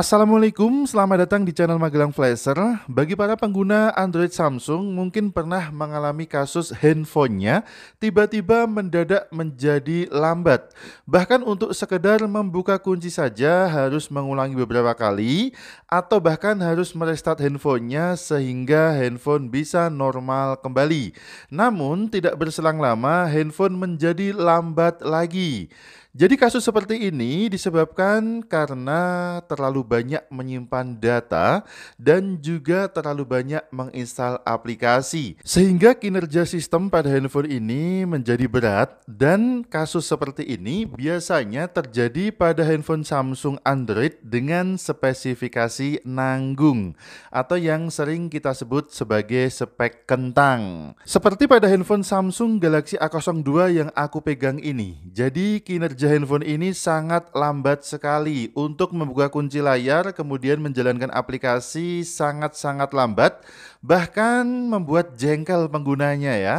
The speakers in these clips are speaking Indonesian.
Assalamualaikum, selamat datang di channel Magelang Flasher. Bagi para pengguna Android Samsung, mungkin pernah mengalami kasus handphonenya tiba-tiba mendadak menjadi lambat. Bahkan untuk sekedar membuka kunci saja harus mengulangi beberapa kali, atau bahkan harus merestart handphonenya sehingga handphone bisa normal kembali. Namun tidak berselang lama, handphone menjadi lambat lagi. Jadi kasus seperti ini disebabkan karena terlalu banyak menyimpan data dan juga terlalu banyak menginstal aplikasi. Sehingga kinerja sistem pada handphone ini menjadi berat dan kasus seperti ini biasanya terjadi pada handphone Samsung Android dengan spesifikasi nanggung atau yang sering kita sebut sebagai spek kentang. Seperti pada handphone Samsung Galaxy A02 yang aku pegang ini. Jadi kinerja kerja handphone ini sangat lambat sekali. Untuk membuka kunci layar, kemudian menjalankan aplikasi sangat-sangat lambat, bahkan membuat jengkel penggunanya ya.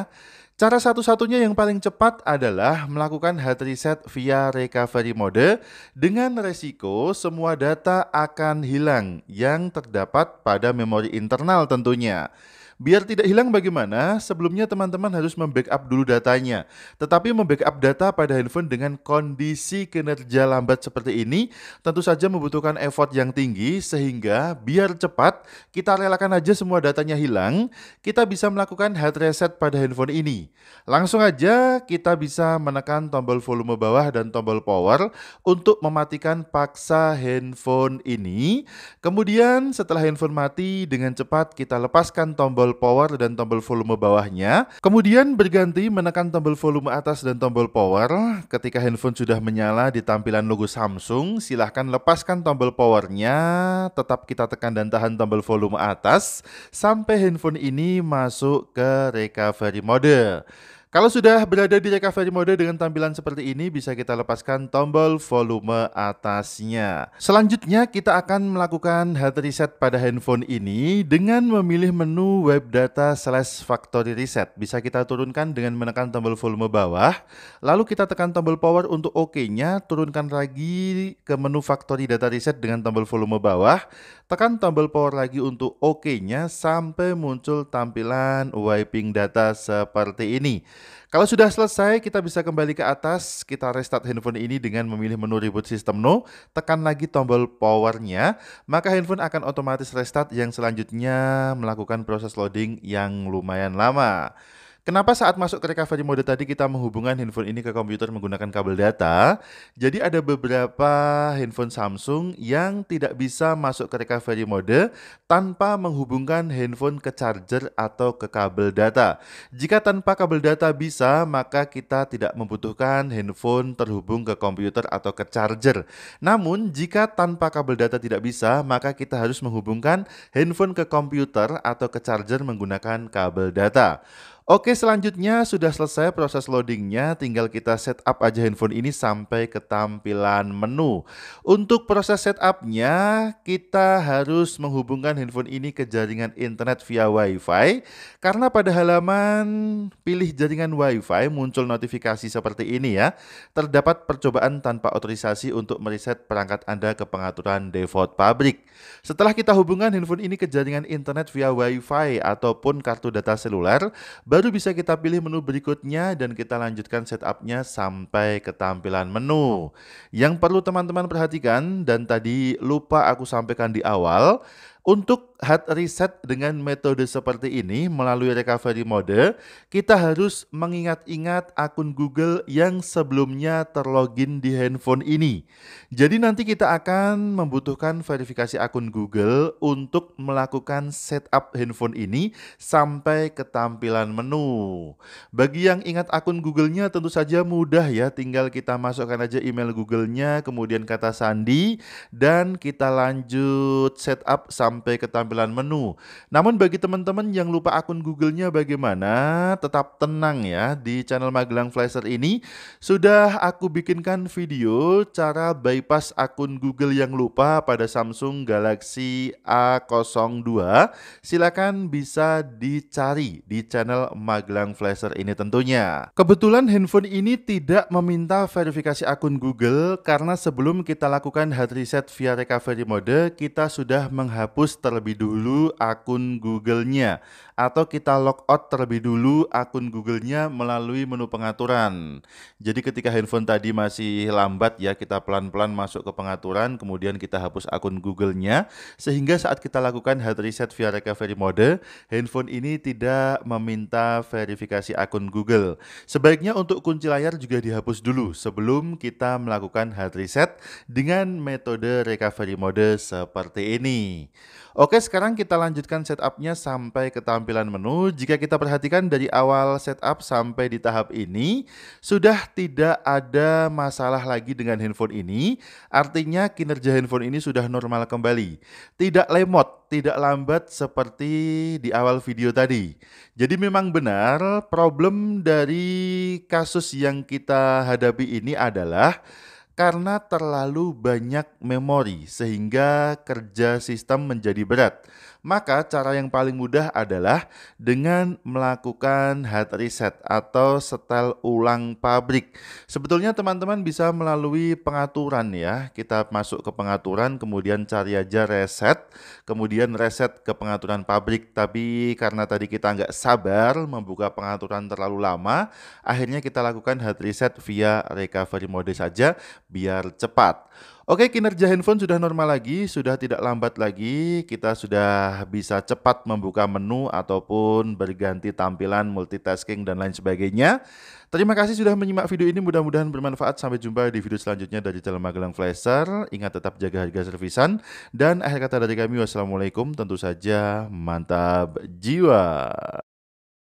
Cara satu-satunya yang paling cepat adalah melakukan hard reset via recovery mode dengan resiko semua data akan hilang yang terdapat pada memori internal tentunya. Biar tidak hilang bagaimana, sebelumnya teman-teman harus membackup dulu datanya. Tetapi membackup data pada handphone dengan kondisi kinerja lambat seperti ini tentu saja membutuhkan effort yang tinggi sehingga biar cepat kita relakan aja semua datanya hilang, kita bisa melakukan hard reset pada handphone ini. Langsung aja kita bisa menekan tombol volume bawah dan tombol power untuk mematikan paksa handphone ini. Kemudian setelah handphone mati dengan cepat kita lepaskan tombol power dan tombol volume bawahnya. Kemudian berganti menekan tombol volume atas dan tombol power. Ketika handphone sudah menyala di tampilan logo Samsung, silahkan lepaskan tombol powernya. Tetap kita tekan dan tahan tombol volume atas sampai handphone ini masuk ke recovery mode. 嗯。Kalau sudah berada di recovery mode dengan tampilan seperti ini, bisa kita lepaskan tombol volume atasnya. Selanjutnya, kita akan melakukan hard reset pada handphone ini dengan memilih menu web data slash factory reset. Bisa kita turunkan dengan menekan tombol volume bawah, lalu kita tekan tombol power untuk OK-nya, turunkan lagi ke menu factory data reset dengan tombol volume bawah, tekan tombol power lagi untuk OK-nya sampai muncul tampilan wiping data seperti ini. Kalau sudah selesai, kita bisa kembali ke atas, kita restart handphone ini dengan memilih menu reboot system no, tekan lagi tombol powernya, maka handphone akan otomatis restart yang selanjutnya melakukan proses loading yang lumayan lama. Kenapa saat masuk ke recovery mode tadi kita menghubungkan handphone ini ke komputer menggunakan kabel data? Jadi ada beberapa handphone Samsung yang tidak bisa masuk ke recovery mode tanpa menghubungkan handphone ke charger atau ke kabel data. Jika tanpa kabel data bisa, maka kita tidak membutuhkan handphone terhubung ke komputer atau ke charger. Namun, jika tanpa kabel data tidak bisa, maka kita harus menghubungkan handphone ke komputer atau ke charger menggunakan kabel data. Oke selanjutnya sudah selesai proses loadingnya, tinggal kita setup aja handphone ini sampai ke tampilan menu. Untuk proses setupnya, kita harus menghubungkan handphone ini ke jaringan internet via wifi, karena pada halaman pilih jaringan wifi muncul notifikasi seperti ini ya, terdapat percobaan tanpa otorisasi untuk mereset perangkat Anda ke pengaturan default pabrik. Setelah kita hubungkan handphone ini ke jaringan internet via wifi ataupun kartu data seluler, Baru bisa kita pilih menu berikutnya dan kita lanjutkan setupnya sampai ke tampilan menu. Yang perlu teman-teman perhatikan dan tadi lupa aku sampaikan di awal, untuk hard reset dengan metode seperti ini melalui recovery mode, kita harus mengingat-ingat akun Google yang sebelumnya terlogin di handphone ini. Jadi nanti kita akan membutuhkan verifikasi akun Google untuk melakukan setup handphone ini sampai ke tampilan menu. Bagi yang ingat akun Google-nya tentu saja mudah ya, tinggal kita masukkan aja email Google-nya, kemudian kata sandi, dan kita lanjut setup sampai sampai ke tampilan menu. Namun bagi teman-teman yang lupa akun Google-nya bagaimana, tetap tenang ya. Di channel Magelang Flasher ini sudah aku bikinkan video cara bypass akun Google yang lupa pada Samsung Galaxy A02. Silakan bisa dicari di channel Magelang Flasher ini tentunya. Kebetulan handphone ini tidak meminta verifikasi akun Google karena sebelum kita lakukan hard reset via recovery mode, kita sudah menghapus hapus terlebih dulu akun Google-nya atau kita log out terlebih dulu akun Google-nya melalui menu pengaturan. Jadi ketika handphone tadi masih lambat ya kita pelan-pelan masuk ke pengaturan kemudian kita hapus akun Google-nya sehingga saat kita lakukan hard reset via recovery mode handphone ini tidak meminta verifikasi akun Google. Sebaiknya untuk kunci layar juga dihapus dulu sebelum kita melakukan hard reset dengan metode recovery mode seperti ini. Oke, sekarang kita lanjutkan setupnya sampai ke tampilan menu. Jika kita perhatikan dari awal setup sampai di tahap ini, sudah tidak ada masalah lagi dengan handphone ini. Artinya kinerja handphone ini sudah normal kembali. Tidak lemot, tidak lambat seperti di awal video tadi. Jadi memang benar problem dari kasus yang kita hadapi ini adalah karena terlalu banyak memori sehingga kerja sistem menjadi berat. Maka cara yang paling mudah adalah dengan melakukan hard reset atau setel ulang pabrik. Sebetulnya teman-teman bisa melalui pengaturan ya. Kita masuk ke pengaturan kemudian cari aja reset, kemudian reset ke pengaturan pabrik. Tapi karena tadi kita nggak sabar membuka pengaturan terlalu lama, akhirnya kita lakukan hard reset via recovery mode saja biar cepat. Oke, kinerja handphone sudah normal lagi, sudah tidak lambat lagi. Kita sudah bisa cepat membuka menu ataupun berganti tampilan multitasking dan lain sebagainya. Terima kasih sudah menyimak video ini, mudah-mudahan bermanfaat. Sampai jumpa di video selanjutnya dari channel Magelang Flasher. Ingat tetap jaga harga servisan. Dan akhir kata dari kami, wassalamualaikum, tentu saja mantap jiwa.